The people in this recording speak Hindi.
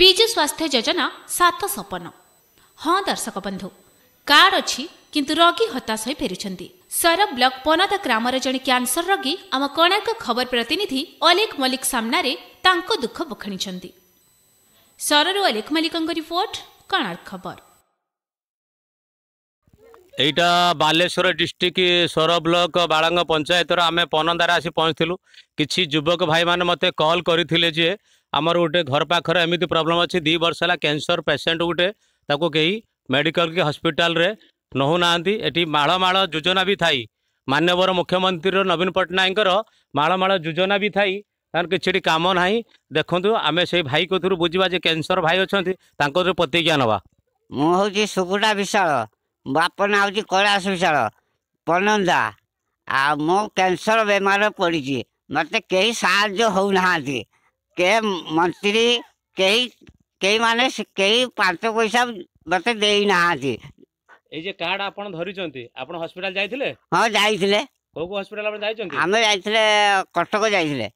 ବିଜୁ ସ୍ୱାସ୍ଥ୍ୟ ଯୋଜନା ସାତ ସପନ ହଁ ଦର୍ଶକ ବନ୍ଧୁ କାର୍ଡ ଅଛି କିନ୍ତୁ ରୋଗୀ ହତାଶ ହୋଇ ଫେରୁଛନ୍ତି ସୈରବ ବ୍ଲକ ପନାଦ ଗ୍ରାମର ଜଣେ କ୍ୟାନ୍ସର ରୋଗୀ ଆମ କୋଣାର୍କ ଖବର ପ୍ରତିନିଧି ଅଲେଖ ମଲ୍ଲିକ ସାମ୍ନାରେ ତାଙ୍କ ଦୁଃଖ ବଖାଣିଛନ୍ତି ସରରୁ ଅଲେଖ ମଲ୍ଲିକଙ୍କ ରିପୋର୍ଟ କୋଣାର୍କ ଖବର ଏଇଟା ବାଲେଶ୍ୱର ଡିଷ୍ଟ୍ରିକ୍ଟ ସୋର ବ୍ଲକ ବାଳଙ୍ଗ ପଞ୍ଚାୟତର ଆମେ ପନନ୍ଦାରେ ଆସି ପହଞ୍ଚିଥିଲୁ କିଛି ଯୁବକ ଭାଇମାନେ ମୋତେ କଲ୍ କରିଥିଲେ ଯେ आमर गोटे घर पाखे एमती प्रोब्लम अच्छे दी वर्ष है कैंसर पेसेंट गोटे कई मेडिकल कि हस्पिटाल नौना ये मलमाल योजना भी थी मानवर मुख्यमंत्री नवीन पट्टनायक मलमाल योजना भी थी किसी कम ना देखूँ आम से भाई को बुझा जे कैंसर भाई अच्छा प्रतिज्ञा नवा मुझे सुकुटा विशाल बाप ना हूँ कैलाश विशाल पनंदा आ मो कैंसर बेमार पड़ी मत कई साहय हो के मंत्री कई कई ମାନେ କେହି ପାଞ୍ଚ ପଇସା ମତେ ଦେଇନାହାନ୍ତି ଏଇ ଯେ କାର୍ଡ ଆପଣ ଧରିଛନ୍ତି ଆପଣ ହସ୍ପିଟାଲ ଯାଇଥିଲେ ହଁ ଯାଇଥିଲେ କୋଉ କୋଉ ହସ୍ପିଟାଲ ଆପଣ ଯାଇଛନ୍ତି ଆମେ ଯାଇଥିଲେ କଟକ ଯାଇଥିଲେ